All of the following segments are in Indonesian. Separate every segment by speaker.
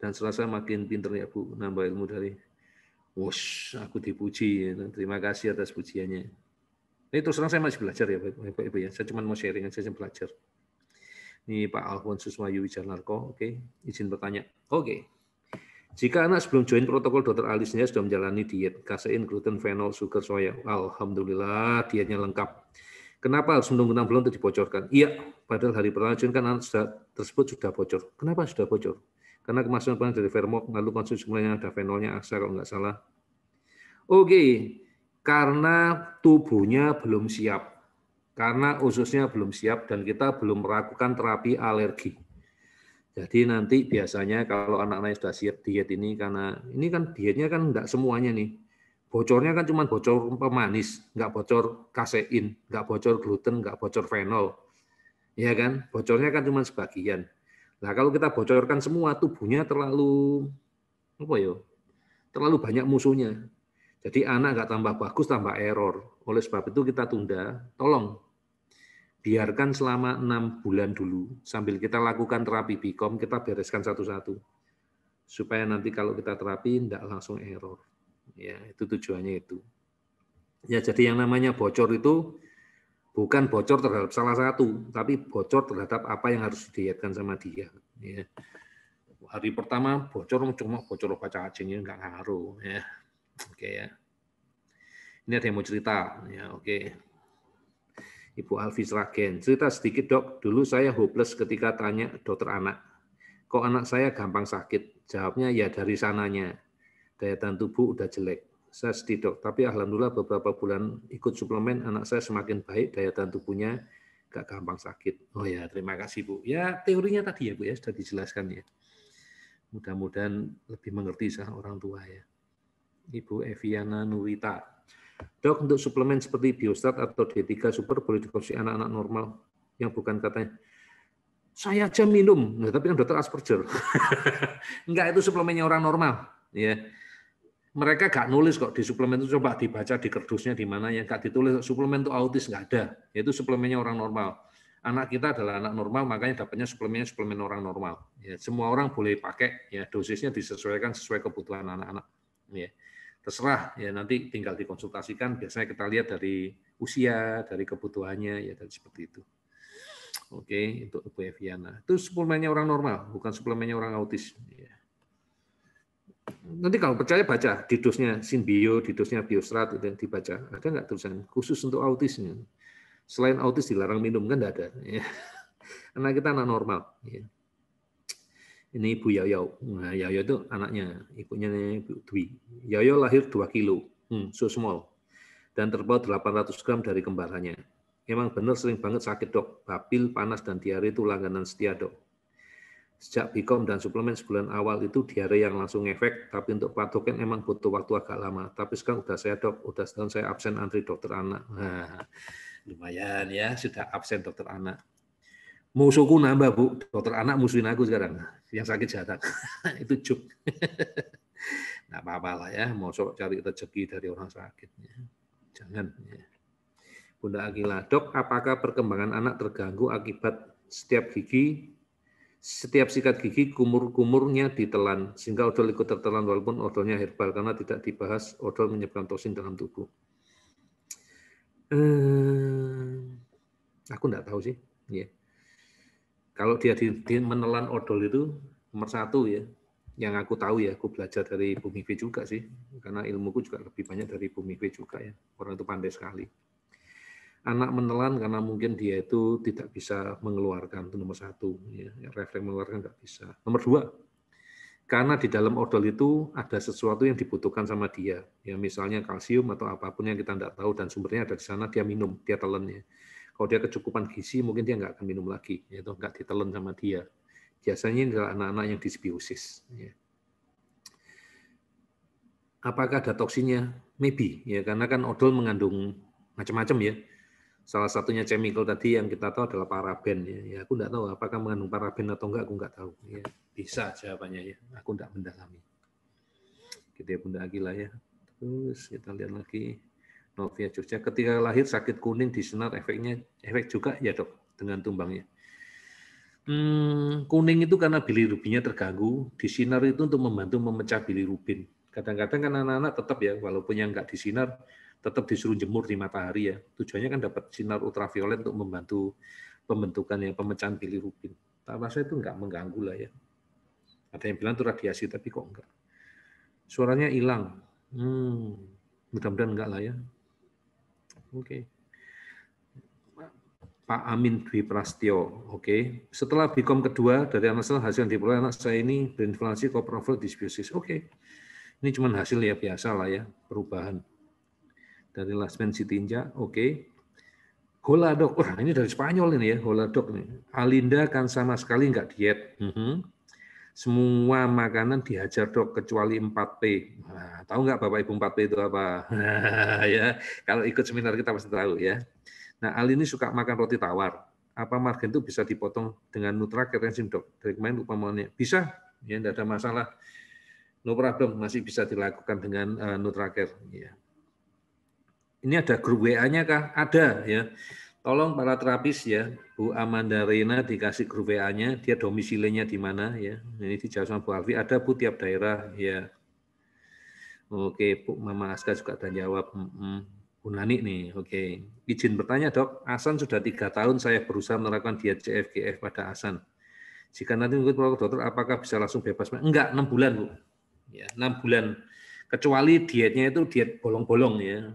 Speaker 1: dan selasa makin pinter ya Bu nambah ilmu dari Wush, aku dipuji. Terima kasih atas pujiannya. Ini terus terang saya masih belajar ya Bapak Ibu ya. Saya cuma mau sharing aja, saya belajar. Ini Pak Alfon Suswayu Wijanarko. Oke, izin bertanya. Oke. Jika anak sebelum join protokol dokter alisnya sudah menjalani diet kasein, gluten, fenol, sugar, soya. Alhamdulillah dietnya lengkap. Kenapa harus menunggu 6 bulan untuk dibocorkan? Iya, padahal hari pertama kan anak sudah, tersebut sudah bocor. Kenapa sudah bocor? Karena kemasukan panas dari vermok, lalu konsumsi semuanya ada fenolnya asal kalau nggak salah. Oke, karena tubuhnya belum siap. Karena ususnya belum siap dan kita belum melakukan terapi alergi. Jadi nanti biasanya kalau anak-anak sudah siap diet ini karena ini kan dietnya kan enggak semuanya nih. Bocornya kan cuma bocor pemanis, enggak bocor kasein, enggak bocor gluten, enggak bocor fenol. Ya kan? Bocornya kan cuma sebagian. Nah, kalau kita bocorkan semua tubuhnya terlalu apa ya? Terlalu banyak musuhnya. Jadi anak nggak tambah bagus, tambah error. Oleh sebab itu kita tunda. Tolong biarkan selama enam bulan dulu sambil kita lakukan terapi Bicom kita bereskan satu-satu supaya nanti kalau kita terapi tidak langsung error ya itu tujuannya itu ya jadi yang namanya bocor itu bukan bocor terhadap salah satu, tapi bocor terhadap apa yang harus dilihatkan sama dia. Ya. Hari pertama bocor cuma bocor baca cacingnya nggak ngaruh. Ya. Oke ya. Ini ada yang mau cerita. Ya, oke. Ibu Alvis Sragen. Cerita sedikit dok, dulu saya hopeless ketika tanya dokter anak. Kok anak saya gampang sakit? Jawabnya ya dari sananya. Daya tahan tubuh udah jelek saya sedih tapi alhamdulillah beberapa bulan ikut suplemen anak saya semakin baik daya tahan tubuhnya, gak gampang sakit. Oh ya terima kasih bu. Ya teorinya tadi ya bu ya sudah dijelaskan ya. Mudah-mudahan lebih mengerti sah orang tua ya. Ibu Eviana Nurita. Dok untuk suplemen seperti Biostat atau D3 Super boleh dikonsumsi anak-anak normal yang bukan katanya saya aja minum, nah, tapi kan dokter Asperger. Enggak itu suplemennya orang normal, ya mereka gak nulis kok di suplemen itu coba dibaca di kerdusnya di mana yang gak ditulis suplemen itu autis nggak ada itu suplemennya orang normal anak kita adalah anak normal makanya dapatnya suplemennya suplemen orang normal ya, semua orang boleh pakai ya dosisnya disesuaikan sesuai kebutuhan anak-anak ya terserah ya nanti tinggal dikonsultasikan biasanya kita lihat dari usia dari kebutuhannya ya dan seperti itu oke untuk Ibu Eviana itu suplemennya orang normal bukan suplemennya orang autis ya nanti kalau percaya baca di didosnya Sinbio, didosnya Biostrat itu yang dibaca. Ada nggak tulisan khusus untuk autisnya? Selain autis dilarang minum kan nggak ada. Ya. Anak kita anak normal. Iya. Ini Ibu Yoyo. Nah, Yoyo itu anaknya, ibunya Ibu Dwi. Yoyo lahir 2 kilo, hmm, so small. Dan terbawa 800 gram dari kembarannya. Emang benar sering banget sakit dok, papil panas, dan diare itu langganan setia dok sejak Bicom dan suplemen sebulan awal itu diare yang langsung efek, tapi untuk patokan emang butuh waktu agak lama. Tapi sekarang udah saya dok, udah setahun saya absen antri dokter anak. Nah, lumayan ya, sudah absen dokter anak. Musuhku nambah bu, dokter anak musuhin aku sekarang. Yang sakit jahat, itu cuk. Nggak apa-apa lah ya, mau cari rezeki dari orang sakit. Jangan. Ya. Bunda Akila, dok, apakah perkembangan anak terganggu akibat setiap gigi setiap sikat gigi kumur-kumurnya ditelan sehingga odol ikut tertelan walaupun odolnya herbal karena tidak dibahas odol menyebabkan toksin dalam tubuh. Eh, aku enggak tahu sih. Ya. Kalau dia di, di menelan odol itu nomor satu ya. Yang aku tahu ya, aku belajar dari Bumi V juga sih. Karena ilmuku juga lebih banyak dari Bumi V juga ya. Orang itu pandai sekali anak menelan karena mungkin dia itu tidak bisa mengeluarkan itu nomor satu ya refleks mengeluarkan nggak bisa nomor dua karena di dalam odol itu ada sesuatu yang dibutuhkan sama dia ya misalnya kalsium atau apapun yang kita tidak tahu dan sumbernya ada di sana dia minum dia telannya kalau dia kecukupan gizi mungkin dia nggak akan minum lagi ya, itu nggak ditelan sama dia biasanya ini adalah anak-anak yang disbiosis ya. apakah ada toksinnya maybe ya karena kan odol mengandung macam-macam ya Salah satunya chemical tadi yang kita tahu adalah paraben. Ya, ya aku nggak tahu apakah mengandung paraben atau enggak, aku nggak tahu. Ya, bisa jawabannya ya, aku nggak mendalami. Gitu ya Bunda Agila ya. Terus kita lihat lagi. Novia Jogja, ketika lahir sakit kuning di senar efeknya efek juga ya dok dengan tumbangnya. Hmm, kuning itu karena bilirubinnya terganggu, di sinar itu untuk membantu memecah bilirubin. Kadang-kadang kan anak-anak tetap ya, walaupun yang enggak di sinar, tetap disuruh jemur di matahari ya. Tujuannya kan dapat sinar ultraviolet untuk membantu pembentukan pembentukannya pemecahan bilirubin. Tak rasa itu enggak mengganggu lah ya. Ada yang bilang itu radiasi tapi kok enggak. Suaranya hilang. Hmm, mudah-mudahan enggak lah ya. Oke. Okay. Pak Amin Dwi Prastio, oke. Okay. Setelah Bikom kedua dari anak saya hasil yang diperoleh anak saya ini berinflasi koprofil disbiosis. Oke. Okay. Ini cuma hasil ya biasa lah ya, perubahan dari Lasmen Sitinja, oke. Okay. Holadok, wah ini dari Spanyol ini ya, Holadok ini. Alinda kan sama sekali nggak diet. Mm -hmm. Semua makanan dihajar dok kecuali 4P. Nah, tahu nggak Bapak Ibu 4P itu apa? ya, kalau ikut seminar kita pasti tahu ya. Nah, Ali ini suka makan roti tawar. Apa margin itu bisa dipotong dengan nutra ketensim dok? Dari kemarin lupa Bisa, ya tidak ada masalah. No problem, masih bisa dilakukan dengan uh, eh, nutraker. Ya ini ada grup WA-nya kah? Ada ya. Tolong para terapis ya, Bu Amanda Rena dikasih grup WA-nya, dia domisilinya di mana ya. Ini di sama Bu Alfi, ada Bu tiap daerah ya. Oke, Bu Mama Aska juga ada jawab. Mm -mm. Bu Nani nih, oke. Izin bertanya dok, Asan sudah tiga tahun saya berusaha menerapkan diet CFGF pada Asan. Jika nanti menurut protokol dokter, apakah bisa langsung bebas? Enggak, enam bulan Bu. Ya, enam bulan. Kecuali dietnya itu diet bolong-bolong ya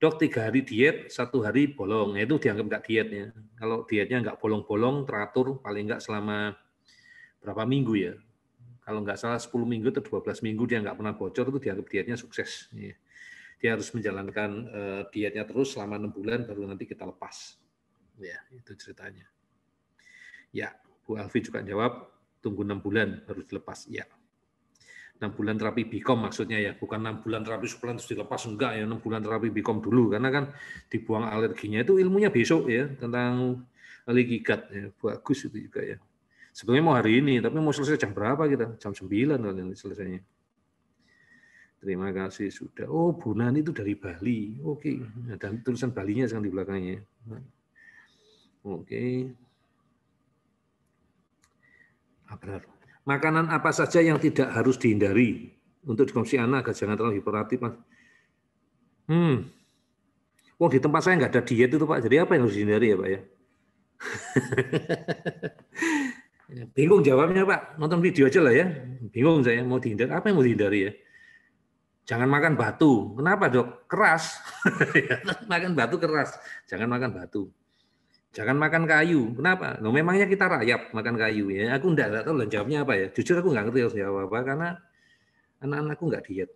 Speaker 1: dok tiga hari diet, satu hari bolong. Ya, itu dianggap nggak dietnya. Kalau dietnya nggak bolong-bolong, teratur paling nggak selama berapa minggu ya. Kalau nggak salah 10 minggu atau 12 minggu dia nggak pernah bocor, itu dianggap dietnya sukses. Iya. Dia harus menjalankan eh, dietnya terus selama enam bulan, baru nanti kita lepas. Ya, itu ceritanya. Ya, Bu Alfi juga jawab, tunggu enam bulan baru dilepas. Ya, enam bulan terapi BIKOM maksudnya ya, bukan enam bulan terapi suplemen terus dilepas enggak ya, enam bulan terapi BIKOM dulu karena kan dibuang alerginya itu ilmunya besok ya tentang ligigat ya, bagus itu juga ya. Sebenarnya mau hari ini, tapi mau selesai jam berapa kita? Jam 9 kali selesainya. Terima kasih sudah. Oh, Bunan itu dari Bali. Oke. Okay. Ada tulisan Balinya sekarang di belakangnya. Oke. Okay. Abrar makanan apa saja yang tidak harus dihindari untuk dikonsumsi anak agar jangan terlalu hiperaktif. Hmm. Wong oh, di tempat saya nggak ada diet itu Pak, jadi apa yang harus dihindari ya Pak ya? Bingung jawabnya Pak, nonton video aja lah ya. Bingung saya mau dihindari, apa yang mau dihindari ya? Jangan makan batu. Kenapa dok? Keras. Ya, makan batu keras. Jangan makan batu jangan makan kayu. Kenapa? Loh, memangnya kita rayap makan kayu ya. Aku enggak, enggak tahu jawabnya apa ya. Jujur aku enggak ngerti harus jawab apa karena anak-anakku enggak diet.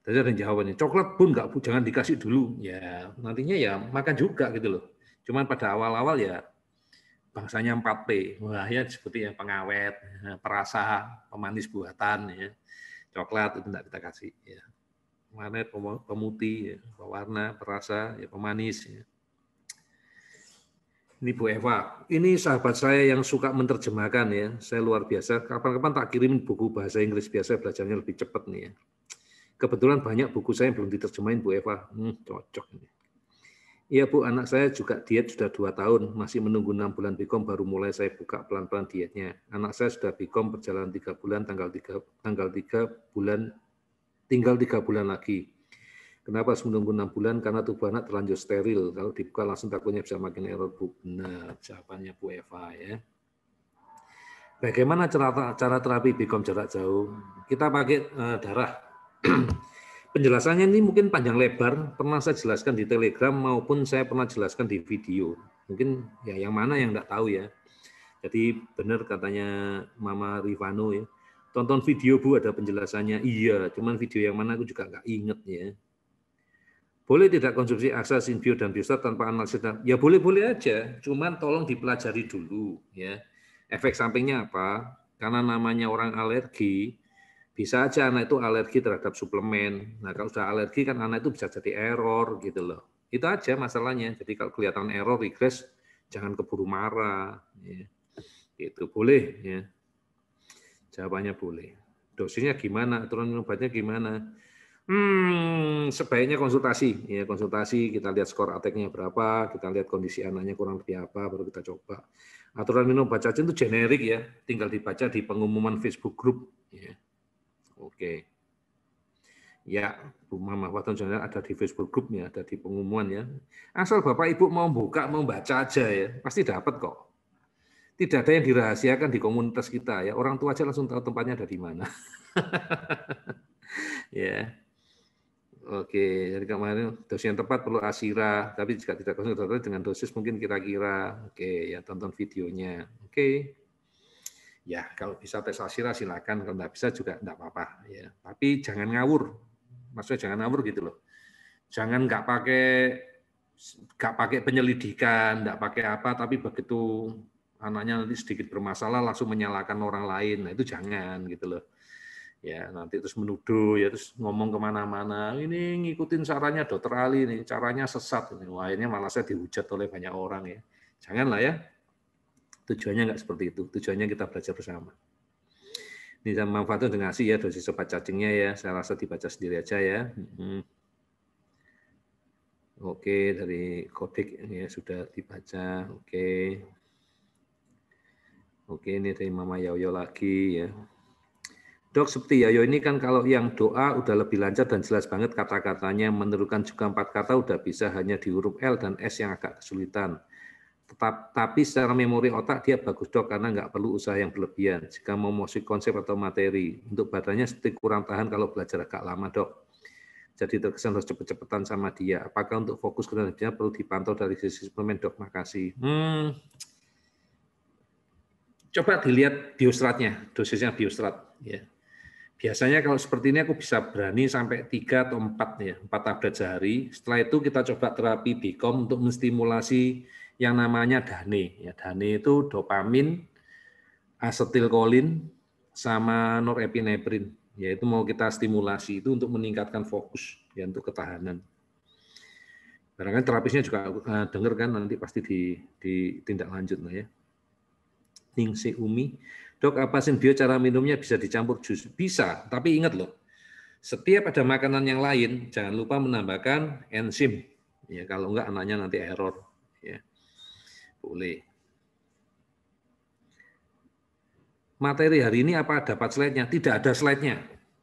Speaker 1: terus iya. ada jawabannya, coklat pun enggak, jangan dikasih dulu. Ya, nantinya ya makan juga gitu loh. Cuman pada awal-awal ya bangsanya 4P. Wah, ya seperti yang pengawet, perasa, pemanis buatan ya. Coklat itu enggak kita kasih ya. Manet, pemutih, ya. pewarna, perasa, ya pemanis ya ini Bu Eva, ini sahabat saya yang suka menerjemahkan ya. Saya luar biasa. Kapan-kapan tak kirim buku bahasa Inggris biasa belajarnya lebih cepat nih ya. Kebetulan banyak buku saya yang belum diterjemahin Bu Eva. Hmm, cocok ini. Iya Bu, anak saya juga diet sudah dua tahun, masih menunggu enam bulan Bikom baru mulai saya buka pelan-pelan dietnya. Anak saya sudah Bikom perjalanan tiga bulan, tanggal tiga tanggal tiga bulan, tinggal tiga bulan lagi. Kenapa harus menunggu enam bulan? Karena tubuh anak terlanjur steril. Kalau dibuka langsung takutnya bisa makin error, Bu. Benar, jawabannya Bu Eva ya. Bagaimana cara, cara terapi BIKOM jarak jauh? Kita pakai uh, darah. Penjelasannya ini mungkin panjang lebar, pernah saya jelaskan di Telegram maupun saya pernah jelaskan di video. Mungkin ya yang mana yang tidak tahu ya. Jadi benar katanya Mama Rivano ya. Tonton video Bu ada penjelasannya. Iya, cuman video yang mana aku juga nggak inget ya boleh tidak konsumsi aksa, sinbio, dan biostat tanpa dan Ya boleh-boleh aja, cuman tolong dipelajari dulu ya. Efek sampingnya apa? Karena namanya orang alergi, bisa aja anak itu alergi terhadap suplemen. Nah kalau sudah alergi kan anak itu bisa jadi error gitu loh. Itu aja masalahnya. Jadi kalau kelihatan error, regress, jangan keburu marah. Ya. Itu boleh ya. Jawabannya boleh. Dosisnya gimana? Aturan obatnya gimana? Hmm, sebaiknya konsultasi, ya konsultasi. Kita lihat skor ateknya berapa, kita lihat kondisi anaknya kurang lebih apa, baru kita coba. Aturan minum baca cacing itu generik ya, tinggal dibaca di pengumuman Facebook group. Ya. Oke. Ya, Bu Mama Waton general ada di Facebook grupnya, ada di pengumuman ya. Asal Bapak Ibu mau buka, mau baca aja ya, pasti dapat kok. Tidak ada yang dirahasiakan di komunitas kita ya. Orang tua aja langsung tahu tempatnya ada di mana. ya. yeah. Oke, jadi kemarin dosis yang tepat perlu asira, tapi jika tidak konsultasi dengan dosis mungkin kira-kira. Oke, ya tonton videonya. Oke. Ya, kalau bisa tes asira silakan, kalau nggak bisa juga nggak apa-apa. Ya, tapi jangan ngawur. Maksudnya jangan ngawur gitu loh. Jangan nggak pakai nggak pakai penyelidikan, nggak pakai apa, tapi begitu anaknya nanti sedikit bermasalah langsung menyalahkan orang lain. Nah, itu jangan gitu loh ya nanti terus menuduh ya terus ngomong kemana-mana ini ngikutin caranya dokter Ali ini caranya sesat ini lainnya akhirnya malah saya dihujat oleh banyak orang ya janganlah ya tujuannya nggak seperti itu tujuannya kita belajar bersama ini saya manfaatnya dengan ngasih ya dosis obat cacingnya ya saya rasa dibaca sendiri aja ya hmm. oke dari kodik ya sudah dibaca oke oke ini dari Mama Yoyo lagi ya Dok ya, Yayo ini kan kalau yang doa udah lebih lancar dan jelas banget kata-katanya, menerukan juga empat kata udah bisa hanya di huruf L dan S yang agak kesulitan. Tetap, tapi secara memori otak dia bagus dok karena nggak perlu usaha yang berlebihan. Jika mau musik konsep atau materi, untuk badannya sedikit kurang tahan kalau belajar agak lama dok. Jadi terkesan harus cepet-cepetan sama dia. Apakah untuk fokus ke perlu dipantau dari sisi suplemen dok? Makasih. Hmm. Coba dilihat biostratnya, dosisnya biostrat. Ya biasanya kalau seperti ini aku bisa berani sampai tiga atau empat ya, empat tablet sehari. Setelah itu kita coba terapi Bicom untuk menstimulasi yang namanya Dhani. Ya, Dhani itu dopamin, asetilkolin, sama ya Yaitu mau kita stimulasi itu untuk meningkatkan fokus, ya untuk ketahanan. Barangkali terapisnya juga eh, dengar kan nanti pasti di, tindak lanjut lah ya. Ningsi Umi. Dok, apa simbio cara minumnya bisa dicampur jus? Bisa, tapi ingat loh, setiap ada makanan yang lain, jangan lupa menambahkan enzim. Ya, kalau enggak anaknya nanti error. Ya. Boleh. Materi hari ini apa dapat slide-nya? Tidak ada slide-nya.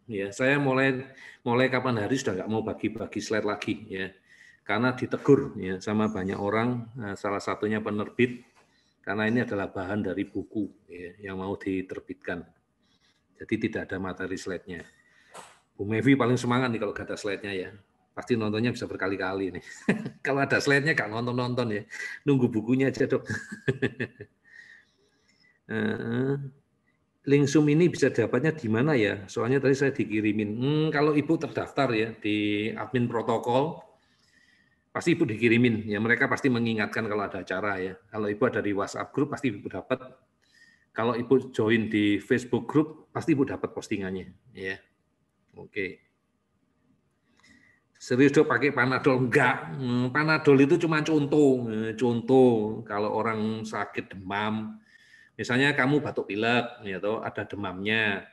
Speaker 1: Ya, saya mulai mulai kapan hari sudah nggak mau bagi-bagi slide lagi ya. Karena ditegur ya sama banyak orang, eh, salah satunya penerbit karena ini adalah bahan dari buku ya, yang mau diterbitkan. Jadi tidak ada materi slide-nya. Bu Mevi paling semangat nih kalau gak ada slide-nya ya. Pasti nontonnya bisa berkali-kali nih. kalau ada slide-nya gak nonton-nonton ya. Nunggu bukunya aja dok. Link Zoom ini bisa dapatnya di mana ya? Soalnya tadi saya dikirimin. Hmm, kalau Ibu terdaftar ya di admin protokol, pasti ibu dikirimin ya mereka pasti mengingatkan kalau ada acara ya kalau ibu ada di WhatsApp grup pasti ibu dapat kalau ibu join di Facebook grup pasti ibu dapat postingannya ya oke serius dok pakai panadol enggak hmm, panadol itu cuma contoh eh, contoh kalau orang sakit demam misalnya kamu batuk pilek ya toh ada demamnya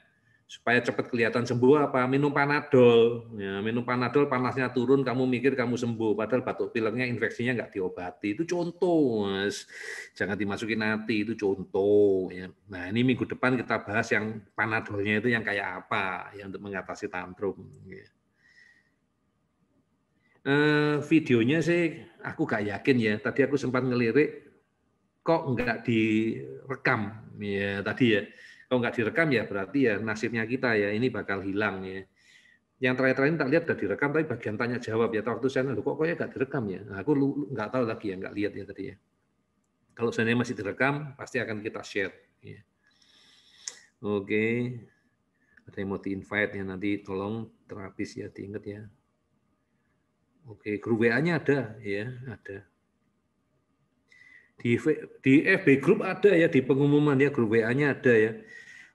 Speaker 1: supaya cepat kelihatan sembuh apa minum panadol ya, minum panadol panasnya turun kamu mikir kamu sembuh padahal batuk pileknya infeksinya nggak diobati itu contoh mas. jangan dimasukin nanti itu contoh ya. nah ini minggu depan kita bahas yang panadolnya itu yang kayak apa ya untuk mengatasi tantrum ya. eh, videonya sih aku gak yakin ya tadi aku sempat ngelirik kok nggak direkam ya tadi ya kalau nggak direkam ya berarti ya nasibnya kita ya ini bakal hilang ya. Yang terakhir-terakhir ini tak lihat sudah direkam tapi bagian tanya jawab ya. Waktu saya nanya, kok kayaknya nggak direkam ya? Nah, aku nggak tahu lagi ya, nggak lihat ya tadi ya. Kalau seandainya masih direkam, pasti akan kita share. Ya. Oke, ada yang mau di-invite ya nanti tolong terapis ya diingat ya. Oke, grup WA-nya ada ya, ada. Di, di FB grup ada ya, di pengumuman ya, grup WA-nya ada ya.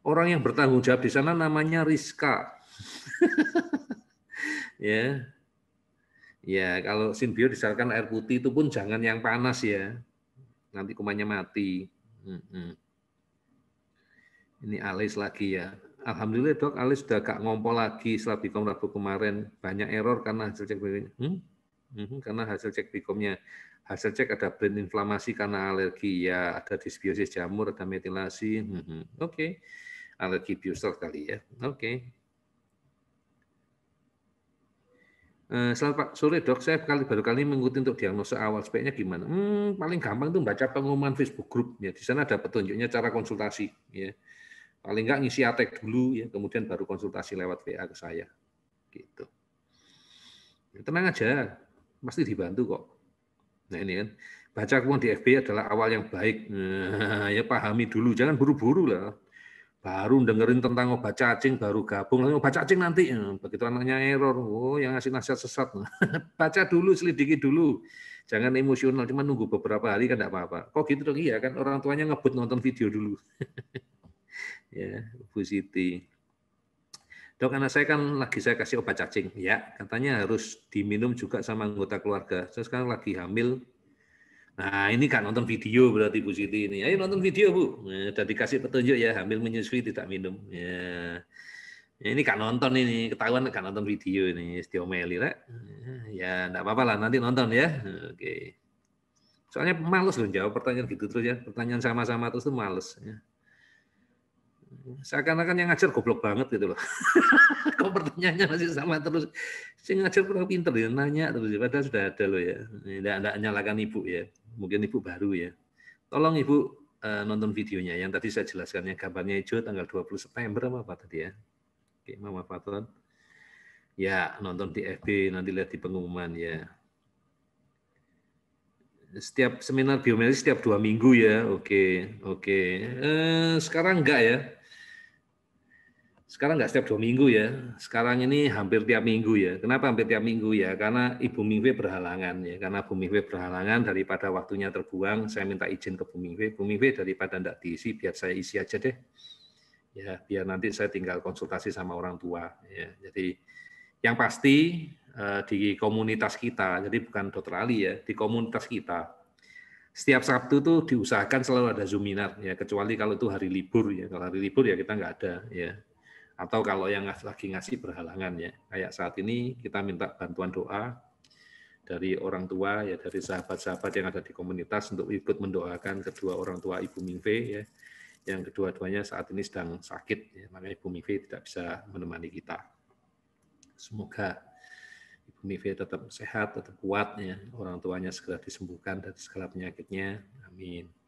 Speaker 1: Orang yang bertanggung jawab di sana namanya Rizka. ya. Ya, kalau sinbio disarankan air putih itu pun jangan yang panas ya. Nanti kumannya mati. Ini alis lagi ya. Alhamdulillah dok, alis sudah gak ngompol lagi setelah Bikom Rabu kemarin. Banyak error karena hasil cek Bikomnya. Hmm? hmm? Karena hasil cek Bikomnya. Hasil cek ada brain inflamasi karena alergi. Ya, ada disbiosis jamur, ada metilasi. Hmm, hmm. Oke. Okay. Alergi diffuser kali ya. Oke. Okay. Eh, selamat sore dok, saya kali baru kali mengikuti untuk diagnosa awal sebaiknya gimana? Hmm, paling gampang itu baca pengumuman Facebook grup ya. Di sana ada petunjuknya cara konsultasi ya. Paling nggak ngisi atek dulu ya, kemudian baru konsultasi lewat WA ke saya. Gitu. Ya, tenang aja, pasti dibantu kok. Nah ini kan, baca kumpulan di FB adalah awal yang baik. Nah, ya pahami dulu, jangan buru-buru lah baru dengerin tentang obat cacing, baru gabung, obat cacing nanti. Hmm, begitu anaknya error, oh yang ngasih nasihat sesat. Baca dulu, selidiki dulu. Jangan emosional, cuma nunggu beberapa hari kan tidak apa-apa. Kok gitu dong? Iya kan orang tuanya ngebut nonton video dulu. ya, Bu Siti. Dok, anak saya kan lagi saya kasih obat cacing. Ya, katanya harus diminum juga sama anggota keluarga. Saya sekarang lagi hamil, Nah ini kan nonton video berarti Bu Siti ini. Ayo nonton video Bu. Sudah eh, kasih dikasih petunjuk ya hamil menyusui tidak minum. Ya. ya ini kan nonton ini ketahuan kan nonton video ini Setia Meli, eh, Ya ya enggak apa-apa lah nanti nonton ya. Oke. Soalnya males loh jawab pertanyaan gitu terus ya. Pertanyaan sama-sama terus itu males. Ya. Seakan-akan yang ngajar goblok banget gitu loh. Kok pertanyaannya masih sama terus. Saya ngajar kurang pinter ya, nanya terus. Ya. Padahal sudah ada loh ya. Tidak, tidak nyalakan ibu ya. Mungkin ibu baru ya. Tolong ibu eh, nonton videonya. Yang tadi saya jelaskan yang gambarnya hijau tanggal 20 September apa, apa tadi ya. Oke, Mama Patron. Ya, nonton di FB, nanti lihat di pengumuman ya setiap seminar biomedis setiap dua minggu ya oke oke eh, sekarang enggak ya sekarang nggak setiap dua minggu ya. Sekarang ini hampir tiap minggu ya. Kenapa hampir tiap minggu ya? Karena Ibu Mingwe berhalangan ya. Karena Bu Mingwe berhalangan daripada waktunya terbuang, saya minta izin ke Bu Mingwe. Bu Mingwe daripada nggak diisi, biar saya isi aja deh. Ya, biar nanti saya tinggal konsultasi sama orang tua. Ya. Jadi yang pasti eh, di komunitas kita, jadi bukan dokter Ali ya, di komunitas kita setiap Sabtu tuh diusahakan selalu ada zuminar ya kecuali kalau itu hari libur ya kalau hari libur ya kita nggak ada ya atau kalau yang lagi ngasih berhalangan ya. Kayak saat ini kita minta bantuan doa dari orang tua ya dari sahabat-sahabat yang ada di komunitas untuk ikut mendoakan kedua orang tua Ibu Mingve ya yang kedua-duanya saat ini sedang sakit ya, makanya Ibu Mingve tidak bisa menemani kita. Semoga Ibu Mingve tetap sehat, tetap kuat ya, orang tuanya segera disembuhkan dari segala penyakitnya. Amin.